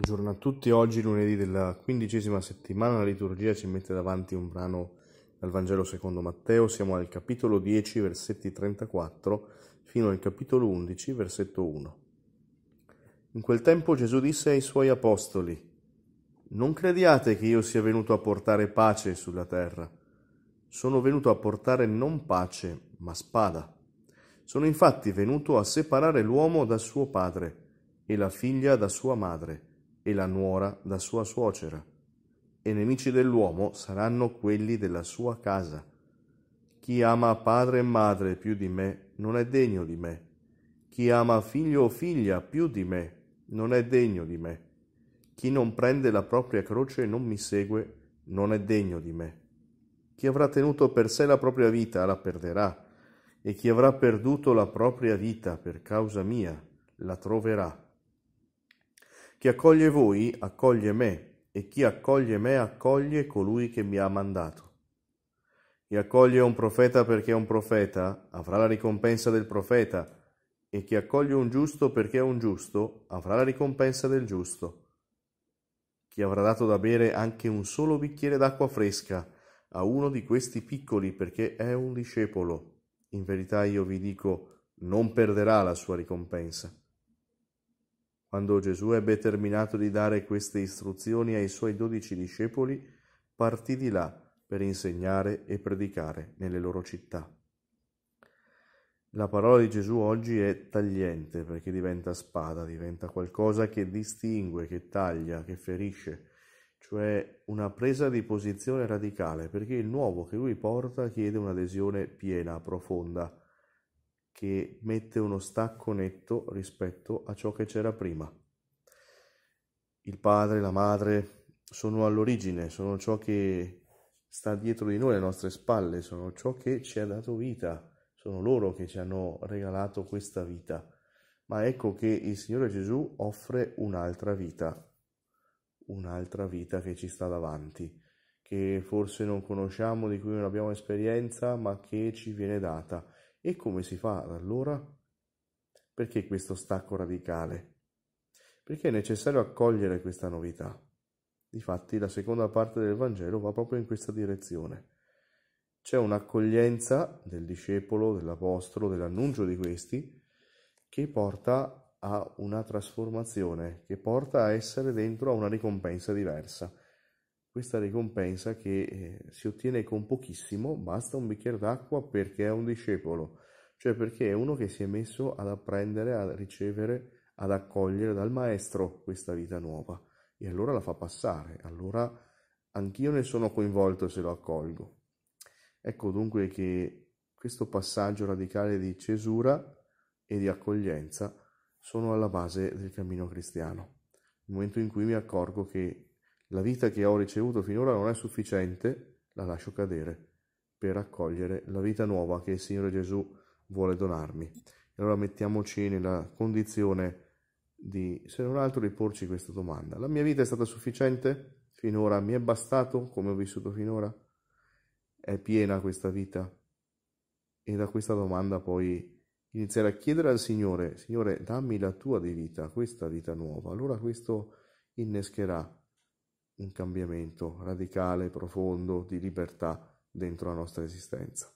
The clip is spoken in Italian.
Buongiorno a tutti, oggi lunedì della quindicesima settimana la liturgia ci mette davanti un brano dal Vangelo secondo Matteo, siamo al capitolo 10 versetti 34 fino al capitolo 11 versetto 1. In quel tempo Gesù disse ai suoi apostoli, Non crediate che io sia venuto a portare pace sulla terra, sono venuto a portare non pace ma spada. Sono infatti venuto a separare l'uomo da suo padre e la figlia da sua madre e la nuora da sua suocera, e nemici dell'uomo saranno quelli della sua casa. Chi ama padre e madre più di me non è degno di me. Chi ama figlio o figlia più di me non è degno di me. Chi non prende la propria croce e non mi segue non è degno di me. Chi avrà tenuto per sé la propria vita la perderà, e chi avrà perduto la propria vita per causa mia la troverà. Chi accoglie voi, accoglie me, e chi accoglie me, accoglie colui che mi ha mandato. Chi accoglie un profeta perché è un profeta, avrà la ricompensa del profeta, e chi accoglie un giusto perché è un giusto, avrà la ricompensa del giusto. Chi avrà dato da bere anche un solo bicchiere d'acqua fresca a uno di questi piccoli perché è un discepolo, in verità io vi dico, non perderà la sua ricompensa. Quando Gesù ebbe terminato di dare queste istruzioni ai suoi dodici discepoli, partì di là per insegnare e predicare nelle loro città. La parola di Gesù oggi è tagliente perché diventa spada, diventa qualcosa che distingue, che taglia, che ferisce, cioè una presa di posizione radicale perché il nuovo che lui porta chiede un'adesione piena, profonda, che mette uno stacco netto rispetto a ciò che c'era prima. Il padre, la madre sono all'origine, sono ciò che sta dietro di noi, le nostre spalle, sono ciò che ci ha dato vita, sono loro che ci hanno regalato questa vita. Ma ecco che il Signore Gesù offre un'altra vita, un'altra vita che ci sta davanti, che forse non conosciamo, di cui non abbiamo esperienza, ma che ci viene data e come si fa allora? Perché questo stacco radicale? Perché è necessario accogliere questa novità. Difatti la seconda parte del Vangelo va proprio in questa direzione. C'è un'accoglienza del discepolo, dell'apostolo, dell'annuncio di questi, che porta a una trasformazione, che porta a essere dentro a una ricompensa diversa questa ricompensa che eh, si ottiene con pochissimo, basta un bicchiere d'acqua perché è un discepolo, cioè perché è uno che si è messo ad apprendere, a ricevere, ad accogliere dal maestro questa vita nuova e allora la fa passare, allora anch'io ne sono coinvolto se lo accolgo. Ecco dunque che questo passaggio radicale di cesura e di accoglienza sono alla base del cammino cristiano. Il momento in cui mi accorgo che la vita che ho ricevuto finora non è sufficiente, la lascio cadere, per accogliere la vita nuova che il Signore Gesù vuole donarmi. allora mettiamoci nella condizione di, se non altro, riporci questa domanda. La mia vita è stata sufficiente finora? Mi è bastato come ho vissuto finora? È piena questa vita? E da questa domanda poi iniziare a chiedere al Signore, Signore, dammi la tua di vita, questa vita nuova. Allora questo innescherà un cambiamento radicale, profondo, di libertà dentro la nostra esistenza.